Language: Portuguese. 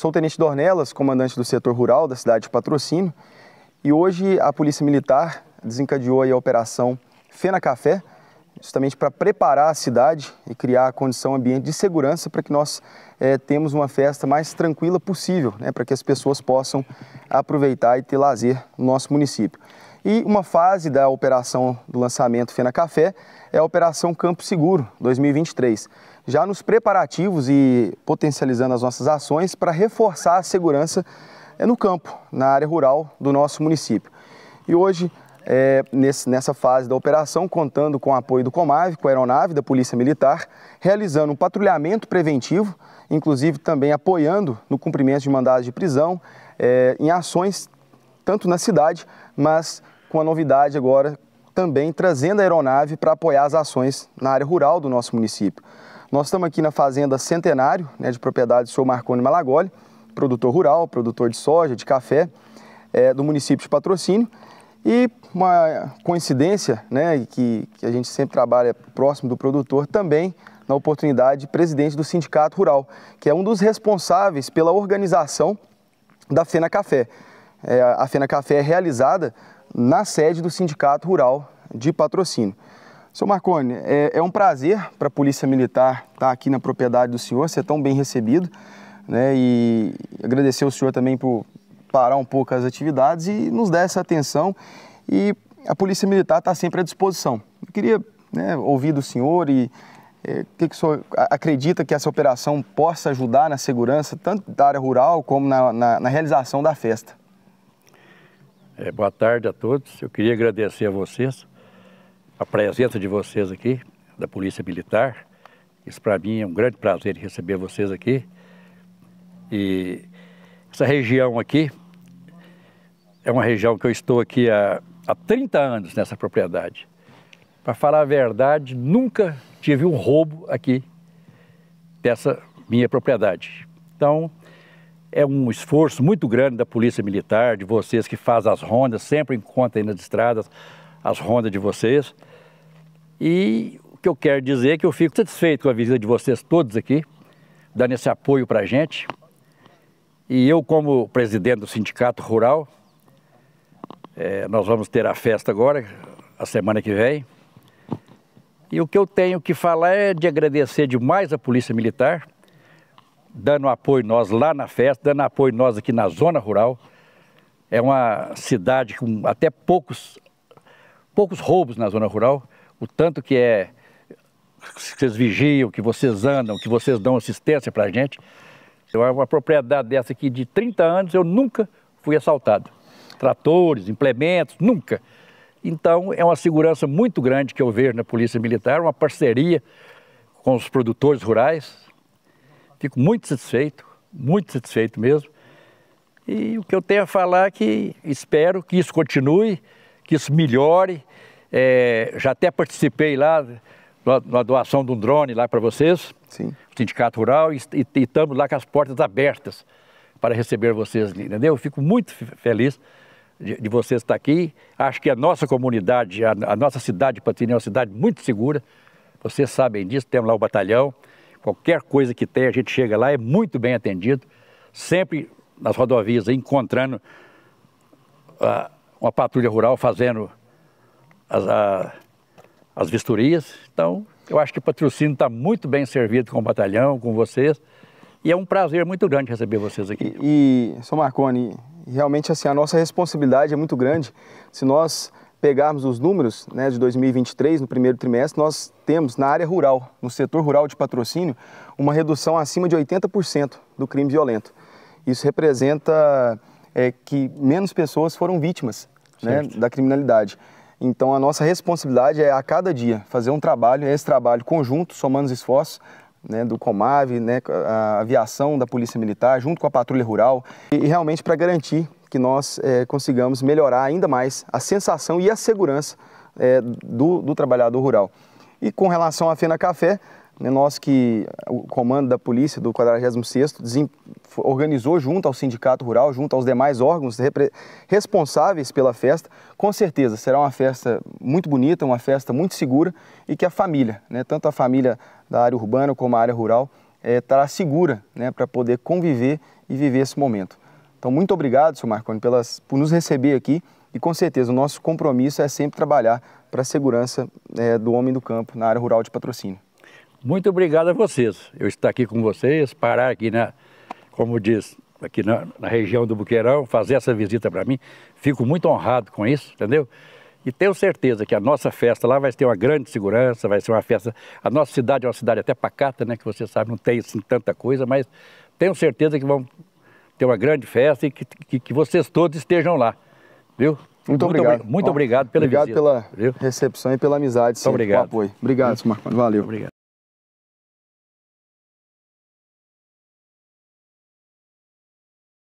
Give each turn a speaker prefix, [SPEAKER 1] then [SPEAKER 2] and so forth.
[SPEAKER 1] Sou o Tenente Dornelas, comandante do setor rural da cidade de Patrocínio, e hoje a Polícia Militar desencadeou a operação Fena Café, justamente para preparar a cidade e criar a condição ambiente de segurança para que nós é, temos uma festa mais tranquila possível, né, para que as pessoas possam aproveitar e ter lazer no nosso município. E uma fase da operação do lançamento Fena Café é a Operação Campo Seguro 2023, já nos preparativos e potencializando as nossas ações para reforçar a segurança é no campo, na área rural do nosso município. E hoje, é, nesse, nessa fase da operação, contando com o apoio do Comave, com a aeronave da Polícia Militar, realizando um patrulhamento preventivo, inclusive também apoiando no cumprimento de mandados de prisão, é, em ações tanto na cidade, mas com a novidade agora também trazendo a aeronave para apoiar as ações na área rural do nosso município. Nós estamos aqui na Fazenda Centenário, né, de propriedade do senhor Marconi Malagoli, produtor rural, produtor de soja, de café, é, do município de Patrocínio. E uma coincidência, né, que, que a gente sempre trabalha próximo do produtor, também na oportunidade, presidente do Sindicato Rural, que é um dos responsáveis pela organização da Fena Café. É, a Fena Café é realizada na sede do Sindicato Rural de Patrocínio. Sr. Marcone, é, é, um prazer para a Polícia Militar estar tá aqui na propriedade do senhor, ser é tão bem recebido, né? E agradecer ao senhor também por parar um pouco as atividades e nos dar essa atenção. E a Polícia Militar está sempre à disposição. Eu queria né, ouvir do senhor e é, o é, que, que o senhor acredita que essa operação possa ajudar na segurança, tanto da área rural como na, na, na realização da festa?
[SPEAKER 2] É, boa tarde a todos. Eu queria agradecer a vocês, a presença de vocês aqui, da Polícia Militar. Isso para mim é um grande prazer receber vocês aqui. E essa região aqui é uma região que eu estou aqui há, há 30 anos nessa propriedade. Para falar a verdade, nunca tive um roubo aqui dessa minha propriedade. Então, é um esforço muito grande da Polícia Militar, de vocês que faz as rondas, sempre aí nas estradas as rondas de vocês. E o que eu quero dizer é que eu fico satisfeito com a visita de vocês todos aqui, dando esse apoio para a gente. E eu, como presidente do Sindicato Rural, é, nós vamos ter a festa agora, a semana que vem. E o que eu tenho que falar é de agradecer demais à Polícia Militar, dando apoio nós lá na festa, dando apoio nós aqui na zona rural. É uma cidade com até poucos, poucos roubos na zona rural, o tanto que é que vocês vigiam, que vocês andam, que vocês dão assistência para a gente. Eu, uma propriedade dessa aqui de 30 anos, eu nunca fui assaltado. Tratores, implementos, nunca. Então, é uma segurança muito grande que eu vejo na Polícia Militar, uma parceria com os produtores rurais, Fico muito satisfeito, muito satisfeito mesmo. E o que eu tenho a falar é que espero que isso continue, que isso melhore. É, já até participei lá na doação de um drone lá para vocês, Sim. Sindicato Rural, e, estamos lá com as portas abertas para receber vocês, entendeu? Eu fico muito feliz de, de, vocês estar aqui. Acho que a nossa comunidade, a, a nossa cidade de Patrina é uma cidade muito segura. Vocês sabem disso, temos lá o batalhão. Qualquer coisa que tem, a gente chega lá, é muito bem atendido. Sempre nas rodovias, encontrando ah, uma patrulha rural fazendo as, as vistorias. Então, eu acho que o patrocínio está muito bem servido com o batalhão, com vocês. E é um prazer muito grande receber vocês aqui. E, e Sr. Marconi, realmente assim, a nossa responsabilidade é muito grande. Se
[SPEAKER 1] nós pegarmos os números né, de 2023, no primeiro trimestre, nós temos na área rural, no setor rural de patrocínio, uma redução acima de 80% do crime violento. Isso representa é, que menos pessoas foram vítimas né, da criminalidade. Então, a nossa responsabilidade é, a cada dia, fazer um trabalho, esse trabalho conjunto, somando os esforços, né, do Comave, né, a aviação da Polícia Militar, junto com a Patrulha Rural, e, e realmente para garantir que nós é, consigamos melhorar ainda mais a sensação e a segurança é, do, do, trabalhador rural. E com relação à Fena Café, né, nós que o comando da polícia do 46º organizou junto ao sindicato rural, junto aos demais órgãos responsáveis pela festa, com certeza será uma festa muito bonita, uma festa muito segura e que a família, né, tanto a família da área urbana como a área rural, é, estará segura né, para poder conviver e viver esse momento. Então, muito obrigado, Sr. Marconi, pelas, por nos receber aqui e com certeza o nosso compromisso é sempre trabalhar para a segurança é, do homem do campo na área rural de patrocínio.
[SPEAKER 2] Muito obrigado a vocês. Eu estar aqui com vocês, parar aqui na, como diz, aqui na, na região do Buqueirão, fazer essa visita para mim. Fico muito honrado com isso, entendeu? E tenho certeza que a nossa festa lá vai ter uma grande segurança, vai ser uma festa. A nossa cidade é uma cidade até pacata, né? Que você sabe, não tem assim, tanta coisa, mas tenho certeza que vamos ter uma grande festa e que, que, que vocês todos estejam lá, viu? Muito, obrigado. Obri muito obrigado pela obrigado visita. Obrigado
[SPEAKER 1] pela viu? recepção e pela amizade, muito obrigado. apoio. Obrigado, Marcos. Valeu. Obrigado.